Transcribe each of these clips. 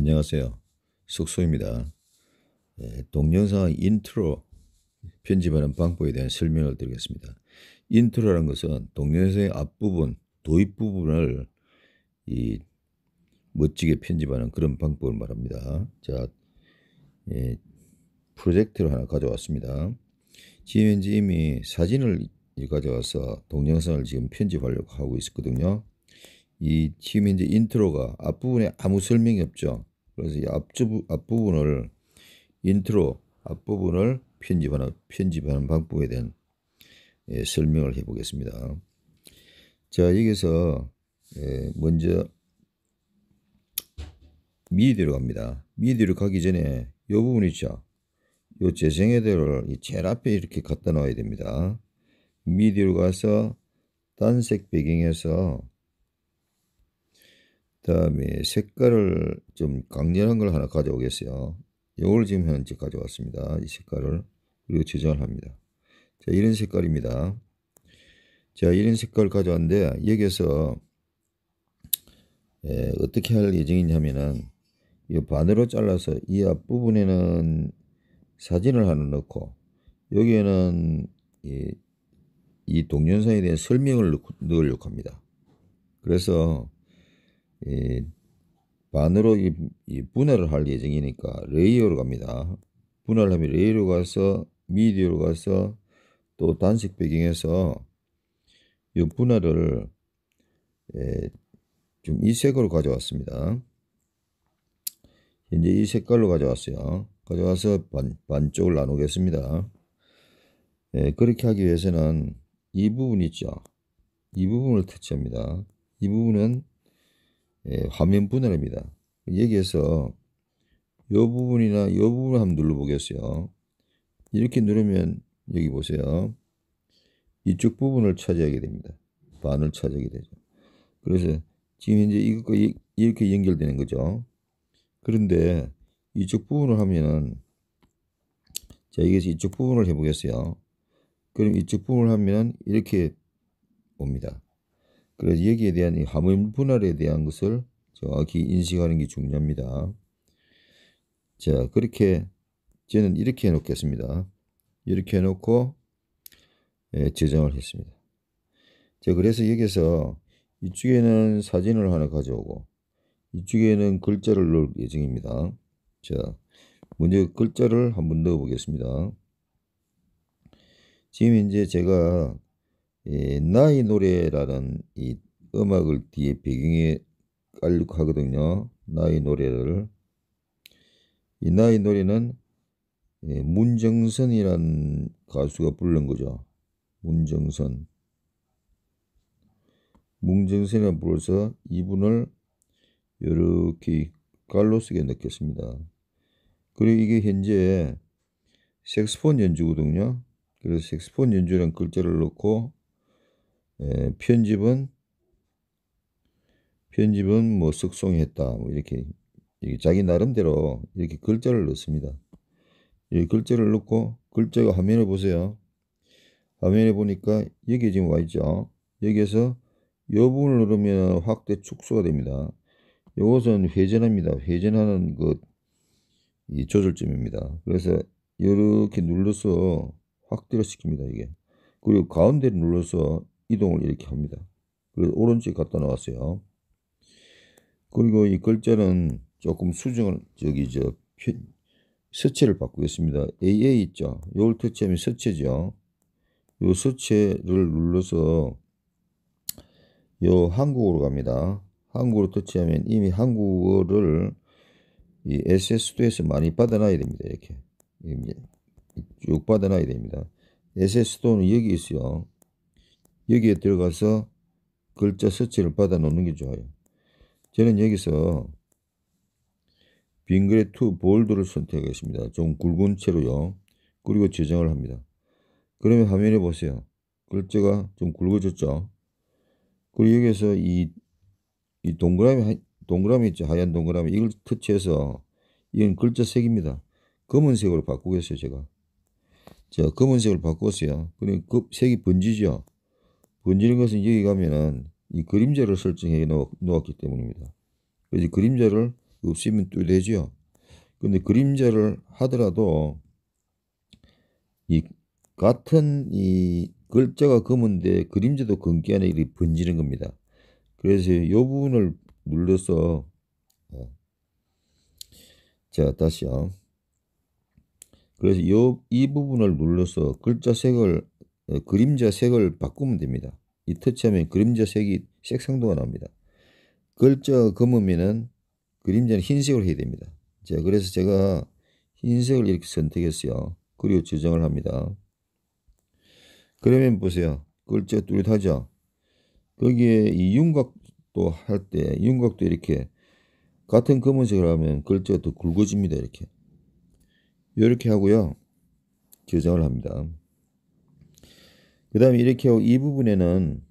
안녕하세요. 숙소입니다. 예, 동영상 인트로 편집하는 방법에 대한 설명을 드리겠습니다. 인트로라는 것은 동영상의 앞부분, 도입 부분을 이 멋지게 편집하는 그런 방법을 말합니다. 자, 예, 프로젝트를 하나 가져왔습니다. 지금 현재 이미 사진을 가져와서 동영상을 지금 편집하려고 하고 있었거든요. 이 지금 현재 인트로가 앞부분에 아무 설명이 없죠. 그래서 이 앞주, 앞부분을 인트로 앞부분을 편집하는, 편집하는 방법에 대한 예, 설명을 해 보겠습니다. 자, 여기서 예, 먼저 미디로 갑니다. 미디로 가기 전에 이 부분 있죠. 이 재생헤더를 제일 앞에 이렇게 갖다 놔야 됩니다. 미디로 가서 단색 배경에서 다음에 색깔을 좀 강렬한 걸 하나 가져오겠어요. 이걸 지금 현재 가져왔습니다. 이 색깔을 그리고 저장을 합니다. 자 이런 색깔입니다. 자 이런 색깔 가져왔는데 여기에서 예, 어떻게 할 예정이냐면은 이 반으로 잘라서 이 앞부분에는 사진을 하나 넣고 여기에는 이, 이 동영상에 대한 설명을 넣, 넣으려고 합니다. 그래서 예, 반으로 이, 이 분할을 할 예정이니까 레이어로 갑니다. 분할하면 레이어로 가서 미디어로 가서 또 단식 배경에서 이 분할을 예, 좀이 색으로 가져왔습니다. 이제 이 색깔로 가져왔어요. 가져와서 반, 반쪽을 나누겠습니다. 예, 그렇게 하기 위해서는 이 부분 있죠. 이 부분을 터치합니다. 이 부분은 예, 화면 분할입니다. 여기에서 이 부분이나 이 부분을 한번 눌러보겠어요. 이렇게 누르면 여기 보세요. 이쪽 부분을 차지하게 됩니다. 반을 차지하게 되죠. 그래서 지금 현재 이것과 이렇게 연결되는 거죠. 그런데 이쪽 부분을 하면은 자 여기서 이쪽 부분을 해보겠어요. 그럼 이쪽 부분을 하면 이렇게 옵니다. 그래서 여기에 대한 이 하모임 분할에 대한 것을 정확히 인식하는 게 중요합니다. 자, 그렇게 저는 이렇게 해놓겠습니다. 이렇게 해놓고 예, 저장을 했습니다. 자, 그래서 여기서 이쪽에는 사진을 하나 가져오고 이쪽에는 글자를 넣을 예정입니다. 자, 먼저 글자를 한번 넣어 보겠습니다. 지금 이제 제가 예, 나의 노래라는 이 음악을 뒤에 배경에 깔릭하거든요. 나의 노래를. 이 나의 노래는 예, 문정선이라는 가수가 부른 거죠. 문정선. 문정선이 불러서 이분을 이렇게 갈로스게 넣겠습니다. 그리고 이게 현재 색스폰 연주거든요. 그래서 색스폰 연주라는 글자를 넣고 예, 편집은 편집은 뭐 숙성했다 뭐 이렇게 자기 나름대로 이렇게 글자를 넣습니다. 이 글자를 넣고 글자가 화면을 보세요. 화면에 보니까 여기 지금 와 있죠. 여기에서 이 부분을 누르면 확대 축소가 됩니다. 이것은 회전합니다. 회전하는 것이 조절점입니다. 그래서 이렇게 눌러서 확대를 시킵니다. 이게 그리고 가운데를 눌러서 이동을 이렇게 합니다. 그래서 오른쪽에 갖다 놓았어요. 그리고 이 글자는 조금 수정을 저기 저 서체를 바꾸겠습니다. AA 있죠. 요걸 터치하면 서체죠. 요 서체를 눌러서 요 한국어로 갑니다. 한국어로 터치하면 이미 한국어를 이 SS도에서 많이 받아놔야 됩니다. 이렇게 쭉 받아놔야 됩니다. SS도는 여기 있어요. 여기에 들어가서 글자 서치를 받아 놓는 게 좋아요. 저는 여기서 빙그레 투 볼드를 선택하겠습니다. 좀 굵은 채로요. 그리고 저장을 합니다. 그러면 화면에 보세요. 글자가 좀 굵어졌죠. 그리고 여기서 이, 이 동그라미, 동그라미 있죠. 하얀 동그라미. 이걸 터치해서 이건 글자 색입니다. 검은색으로 바꾸겠어요. 제가. 자, 검은색을 바꿨어요. 그럼 그러니까 그 색이 번지죠. 번지는 것은 여기 가면은 이 그림자를 설정해 놓았기 때문입니다. 그래서 그림자를 없으면 또 되죠. 근데 그림자를 하더라도 이 같은 이 글자가 검은데 그림자도 검게 안에 이렇게 번지는 겁니다. 그래서 이 부분을 눌러서 어, 자 다시요. 그래서 요, 이 부분을 눌러서 글자 색을 어, 그림자 색을 바꾸면 됩니다. 이 터치하면 그림자 색이 색상도가 나니다 글자가 검으면은 그림자는 흰색으로 해야 됩니다. 자, 그래서 제가 흰색을 이렇게 선택했어요. 그리고 저장을 합니다. 그러면 보세요. 글자 뚜렷하죠? 거기에 이 윤곽도 할 때, 윤곽도 이렇게 같은 검은색을 하면 글자가 더 굵어집니다. 이렇게. 이렇게 하고요. 저장을 합니다. 그 다음에 이렇게 이 부분에는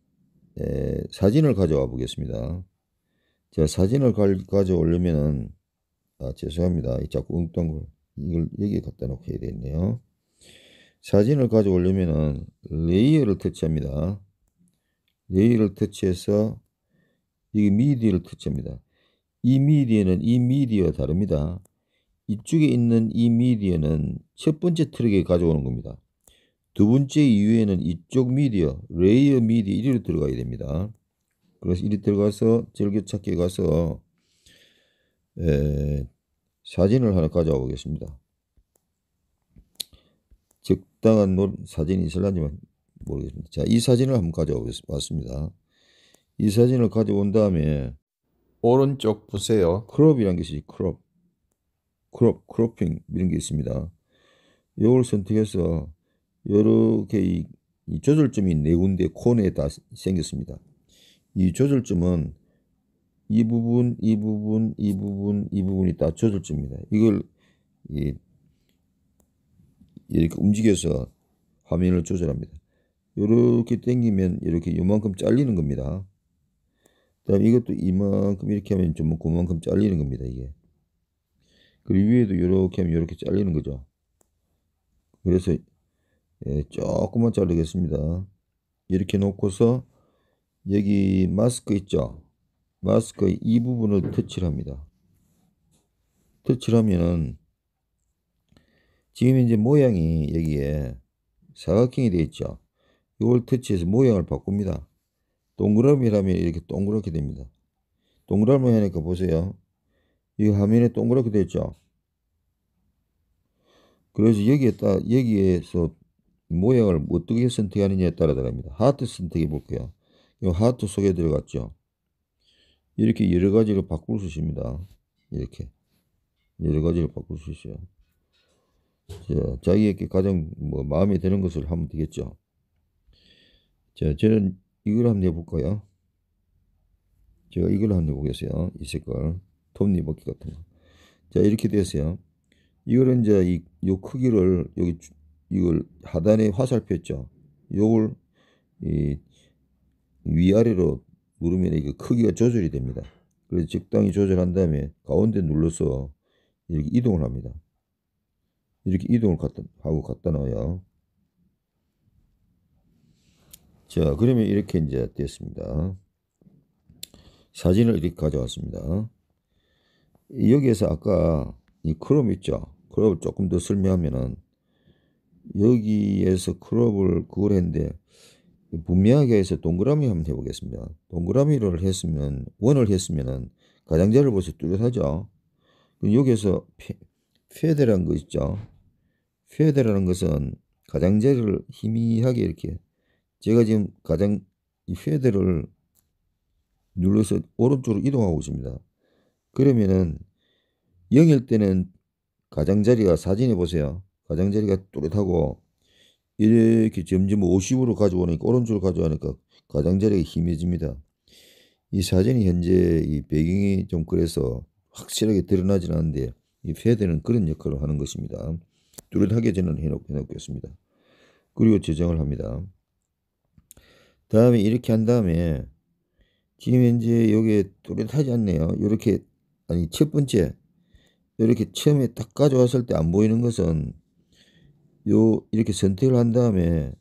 에, 사진을 가져와 보겠습니다. 제가 사진을 가, 져오려면은 아, 죄송합니다. 자꾸 엉뚱한 이걸 여기에 갖다 놓고 해야 되겠네요. 사진을 가져오려면은 레이어를 터치합니다. 레이어를 터치해서 여기 미디어를 터치합니다. 이 미디어는 이 미디어와 다릅니다. 이쪽에 있는 이 미디어는 첫 번째 트랙에 가져오는 겁니다. 두 번째 이유에는 이쪽 미디어, 레이어 미디어 1위로 들어가야 됩니다. 그래서 1위 들어가서 즐겨찾기에 가서 에, 사진을 하나 가져와 보겠습니다. 적당한 노, 사진이 있을라지만 모르겠습니다. 자, 이 사진을 한번 가져와 봤습니다. 이 사진을 가져온 다음에 오른쪽 보세요. 크롭이란 것이 크롭, 크롭, 크로핑 이런 게 있습니다. 이걸 선택해서 이렇게 이, 이 조절점이 네 군데 코너에 다 생겼습니다. 이 조절점은 이 부분, 이 부분, 이 부분, 이 부분이 다 조절점입니다. 이걸 이, 이렇게 움직여서 화면을 조절합니다. 이렇게 당기면 이렇게 이만큼 잘리는 겁니다. 다음 이것도 이만큼 이렇게 하면 좀 그만큼 잘리는 겁니다. 이게. 그리고 위에도 이렇게 하면 이렇게 잘리는 거죠. 그래서 예, 조금만 자르겠습니다. 이렇게 놓고서 여기 마스크 있죠? 마스크 이 부분을 터치를 합니다. 터치를 하면은 지금 이제 모양이 여기에 사각형이 되어 있죠? 이걸 터치해서 모양을 바꿉니다. 동그라미라면 이렇게 동그랗게 됩니다. 동그라미 하니까 보세요. 이 화면에 동그랗게 되어 있죠? 그래서 여기에 딱, 여기에서 모양을 어떻게 선택하느냐에 따라 다릅니다. 하트 선택해 볼게요. 이 하트 속에 들어갔죠. 이렇게 여러 가지를 바꿀 수 있습니다. 이렇게 여러 가지를 바꿀 수 있어요. 자, 자기에게 가장 뭐 마음에 드는 것을 하면 되겠죠. 자, 저는 이걸 한번 해볼까요? 제가 이걸 한번 해보겠어요. 이 색깔. 톱니바퀴 같은 거. 자, 이렇게 됐어요. 이거는 이제 이, 요 크기를 여기 주, 이걸 하단에 화살표죠. 요걸 이 위아래로 누르면 이게 크기가 조절이 됩니다. 그래서 적당히 조절한 다음에 가운데 눌러서 이렇게 이동을 합니다. 이렇게 이동을 갖다, 하고 갖다 놔요. 자, 그러면 이렇게 이제 됐습니다. 사진을 이렇게 가져왔습니다. 여기에서 아까 이 크롬 있죠? 크롬을 조금 더 설명하면은 여기에서 클럽을 그걸 했는데 분명하게 해서 동그라미 한번 해보겠습니다. 동그라미를 했으면 원을 했으면 가장자리를 벌써 뚜렷하죠. 여기에서 페드라는 거 있죠. 페드라는 것은 가장자리를 희미하게 이렇게 제가 지금 가장 이 페드를 눌러서 오른쪽으로 이동하고 있습니다. 그러면은 0일 때는 가장자리가 사진에 보세요. 가장자리가 또렷하고 이렇게 점점 50으로 가져오니까 오른쪽으로 가져오니까 가장자리가 희미해집니다. 이 사진이 현재 이 배경이 좀 그래서 확실하게 드러나진 않는데 이 패드는 그런 역할을 하는 것입니다. 뚜렷하게 저는 해놓겠습니다. 그리고 저장을 합니다. 다음에 이렇게 한 다음에 지금 현재 여기에 뚜렷하지 않네요. 이렇게 아니 첫 번째 이렇게 처음에 딱 가져왔을 때 안 보이는 것은 요 이렇게 선택을 한 다음에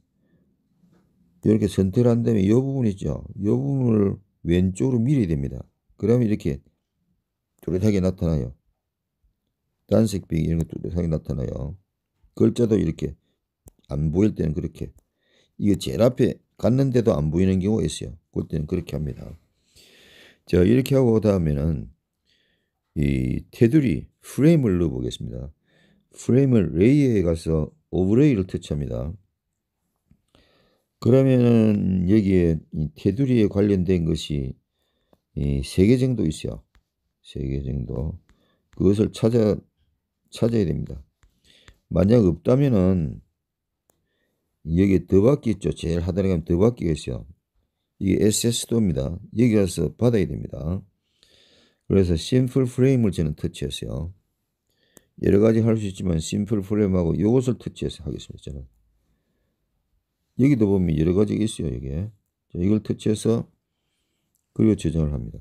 이렇게 선택을 한 다음에 이 부분 있죠. 이 부분을 왼쪽으로 밀어야 됩니다. 그러면 이렇게 뚜렷하게 나타나요. 단색빙 이런 거 뚜렷하게 나타나요. 글자도 이렇게 안 보일 때는 그렇게 이거 제일 앞에 갔는데도 안 보이는 경우가 있어요. 그때는 그렇게 합니다. 자 이렇게 하고 다음에는 이 테두리 프레임을 넣어보겠습니다. 프레임을 레이에 가서 오브레이를 터치합니다. 그러면은 여기에 테두리에 관련된 것이 세 개 정도 있어요. 세 개 정도. 그것을 찾아, 찾아야 됩니다. 만약 없다면은 여기 더받기 있죠. 제일 하단에 가면 더받기가 있어요. 이게 SS도입니다. 여기 가서 받아야 됩니다. 그래서 심플 프레임을 저는 터치했어요. 여러 가지 할 수 있지만 심플 프레임하고 이것을 터치해서 하겠습니다. 저는 여기도 보면 여러 가지가 있어요. 여기에 이걸 터치해서 그리고 저장을 합니다.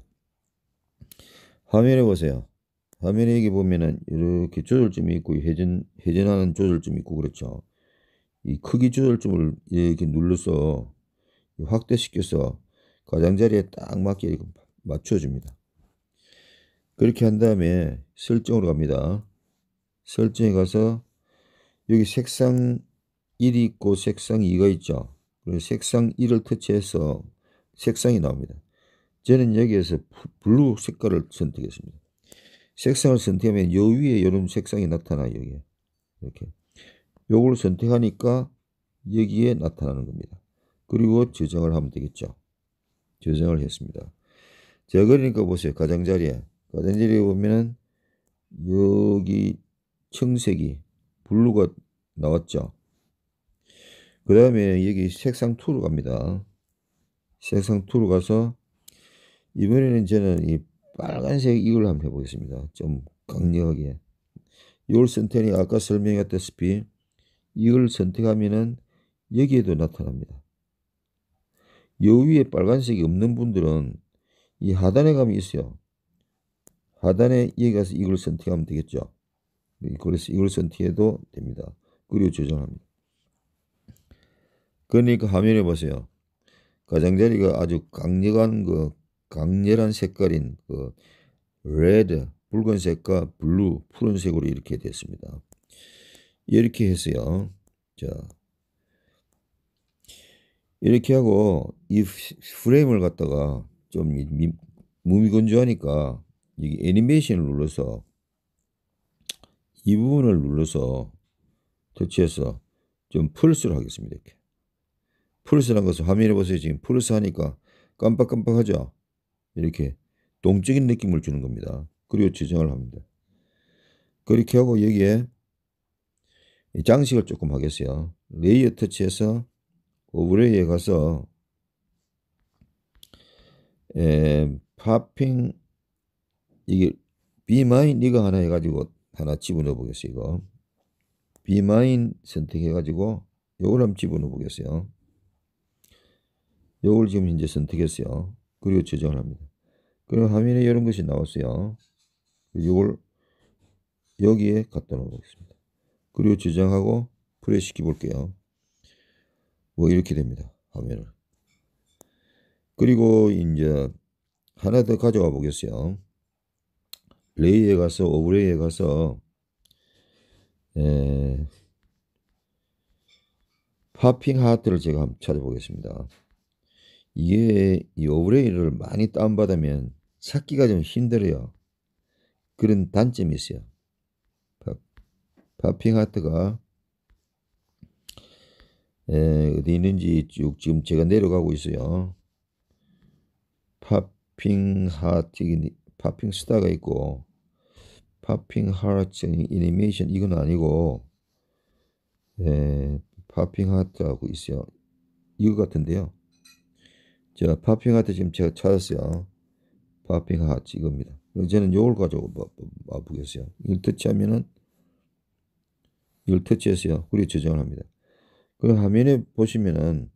화면에 보세요. 화면에 여기 보면은 이렇게 조절점이 있고 회전 회전하는 조절점이 있고 그렇죠. 이 크기 조절점을 이렇게 눌러서 확대시켜서 가장자리에 딱 맞게 맞춰줍니다. 그렇게 한 다음에 설정으로 갑니다. 설정에 가서 여기 색상 1이 있고 색상 2가 있죠. 그래서 색상 1을 터치해서 색상이 나옵니다. 저는 여기에서 블루 색깔을 선택했습니다. 색상을 선택하면 여 위에 이런 색상이 나타나요. 여기에. 이렇게. 요걸 선택하니까 여기에 나타나는 겁니다. 그리고 저장을 하면 되겠죠. 저장을 했습니다. 자, 그러니까 보세요. 가장자리에. 가장자리에 보면은 여기 청색이 블루가 나왔죠. 그 다음에 여기 색상 2로 갑니다. 색상 2로 가서 이번에는 저는 이 빨간색 이걸 한번 해보겠습니다. 좀 강력하게. 이걸 선택이 아까 설명했다시피 이걸 선택하면은 여기에도 나타납니다. 요 위에 빨간색이 없는 분들은 이 하단에 가면 있어요. 하단에 여기 가서 이걸 선택하면 되겠죠. 이걸, 이걸 선택해도 됩니다. 그리고 저장합니다. 그러니까 그 화면에 보세요. 가장자리가 아주 강력한 그 강렬한 색깔인 그 레드 붉은색과 블루 푸른색으로 이렇게 됐습니다. 이렇게 했어요. 자 이렇게 하고 이 프레임을 갖다가 좀 무미건조하니까 여기 애니메이션을 눌러서 이 부분을 눌러서 터치해서 좀 플스를 하겠습니다. 이렇게. 플스란 것을 화면에 보세요. 지금 플스 하니까 깜빡깜빡하죠? 이렇게 동적인 느낌을 주는 겁니다. 그리고 지정을 합니다. 그렇게 하고 여기에 장식을 조금 하겠어요. 레이어 터치해서 오브레이에 가서 에, 파핑 이게 비마이 니가 하나 해가지고 하나 집어넣어 보겠어요. 이거 비마인 선택해가지고 요걸 한번 집어넣어 보겠어요. 요걸 지금 현제 선택했어요. 그리고 저장을 합니다. 그리고 화면에 이런 것이 나왔어요. 요걸 여기에 갖다 놓어 보겠습니다. 그리고 저장하고 프레시 시켜 볼게요. 뭐 이렇게 됩니다. 화면을. 그리고 이제 하나 더 가져와 보겠어요. 레이에 가서 오브레이에 가서 에, 파핑 하트를 제가 한번 찾아보겠습니다. 이게 이 오브레이를 많이 다운받으면 찾기가 좀 힘들어요. 그런 단점이 있어요. 파, 핑 하트가 에, 어디 있는지 쭉 지금 제가 내려가고 있어요. 파핑 하트, 파핑 스타가 있고 popping hearts animation 이건 아니고 예, popping heart하고 있어요. 이거 같은데요. 제가 popping heart 지금 제가 찾았어요. popping heart 이겁니다. 저는 요걸 가지고 아보겠어요 이걸 터치하면은 이걸 터치해서요. 그리 저장을 합니다. 그 화면에 보시면은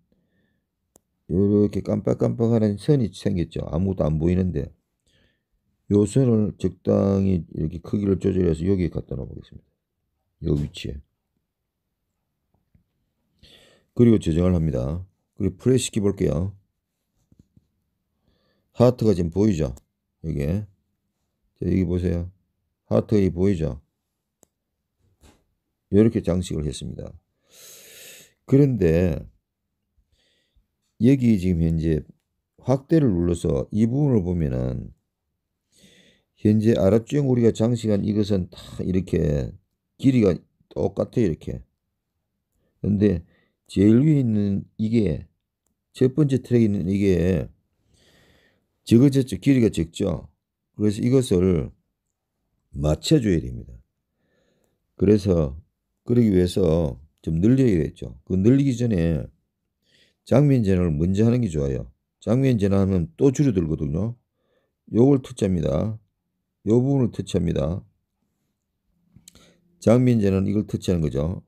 이렇게 깜빡깜빡하는 선이 생겼죠. 아무것도 안 보이는데 요선을 적당히 이렇게 크기를 조절해서 여기에 갖다 놓아보겠습니다. 요 위치에. 그리고 저장을 합니다. 그리고 플레이 시켜볼게요. 하트가 지금 보이죠? 여기에. 자, 여기 보세요. 하트가 보이죠? 이렇게 장식을 했습니다. 그런데 여기 지금 현재 확대를 눌러서 이 부분을 보면은 현재 아랍지형 우리가 장시간 이것은 다 이렇게 길이가 똑같아 이렇게 근데 제일 위에 있는 이게 첫 번째 트랙에 있는 이게 적어졌죠 길이가 적죠 그래서 이것을 맞춰줘야 됩니다 그래서 그러기 위해서 좀 늘려야겠죠 그 늘리기 전에 장면 전환을 먼저 하는 게 좋아요 장면 전환하면 또 줄어들거든요 요걸 투자입니다 이 부분을 터치합니다. 장면재는 이걸 터치하는 거죠.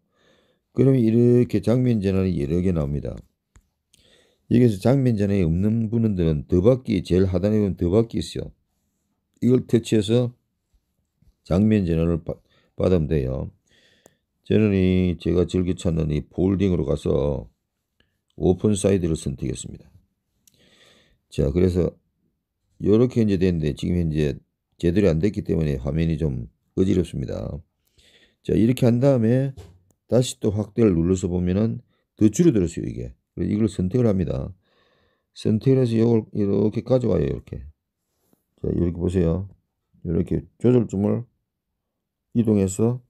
그러면 이렇게 장면재는 여러 개 나옵니다. 여기서 장면전에 없는 분들은 더받기 제일 하단에 보면 더받기 있어요. 이걸 터치해서 장면전을 받으면 돼요. 저는 이 제가 즐겨 찾는 이볼딩으로 가서 오픈 사이드를 선택했습니다. 자 그래서 이렇게 이제 되는데 지금 현재 제대로 안 됐기 때문에 화면이 좀 어지럽습니다. 자 이렇게 한 다음에 다시 또 확대를 눌러서 보면은 더 줄어들었어요 이게. 이걸 선택을 합니다. 선택을 해서 이걸 이렇게 가져와요 이렇게. 자 이렇게 보세요. 이렇게 조절점을 이동해서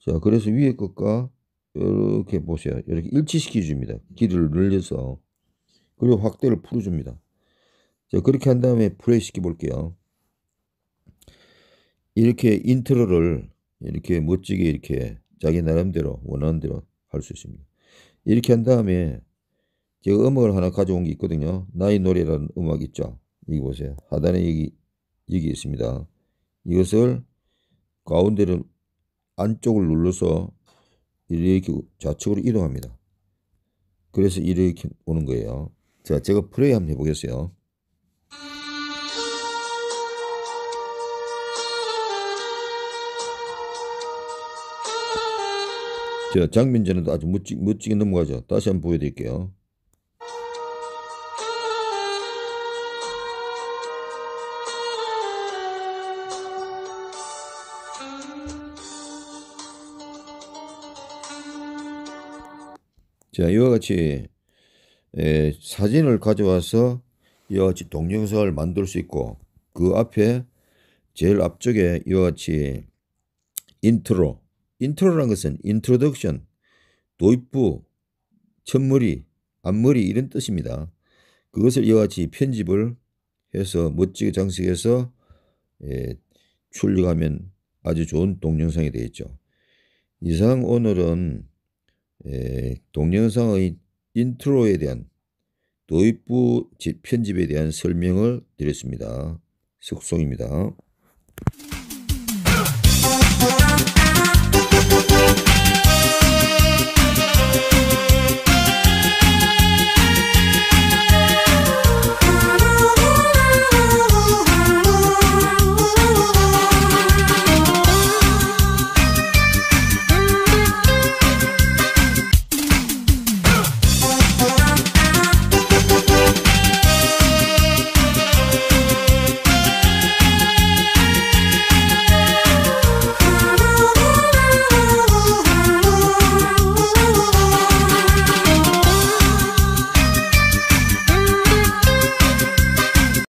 자 그래서 위에 것과 이렇게 보세요. 이렇게 일치시켜 줍니다. 길이를 늘려서 그리고 확대를 풀어줍니다. 자 그렇게 한 다음에 플레이 시켜 볼게요. 이렇게 인트로를 이렇게 멋지게 이렇게 자기 나름대로 원하는 대로 할 수 있습니다. 이렇게 한 다음에 제가 음악을 하나 가져온 게 있거든요. 나의 노래라는 음악 있죠. 여기 보세요. 하단에 여기, 여기 있습니다. 이것을 가운데를 안쪽을 눌러서 이렇게 좌측으로 이동합니다. 그래서 이렇게 오는 거예요. 자, 제가 플레이 한번 해보겠어요. 저 장민재는 아주 멋지, 멋지게 넘어가죠. 다시 한번 보여드릴게요. 자 이와 같이 에, 사진을 가져와서 이와 같이 동영상을 만들 수 있고 그 앞에 제일 앞쪽에 이와 같이 인트로 인트로란 것은 introduction, 도입부, 첫머리, 앞머리 이런 뜻입니다. 그것을 이와 같이 편집을 해서 멋지게 장식해서 예, 출력하면 아주 좋은 동영상이 되겠죠. 이상 오늘은 예, 동영상의 인트로에 대한 도입부 편집에 대한 설명을 드렸습니다. 석송입니다.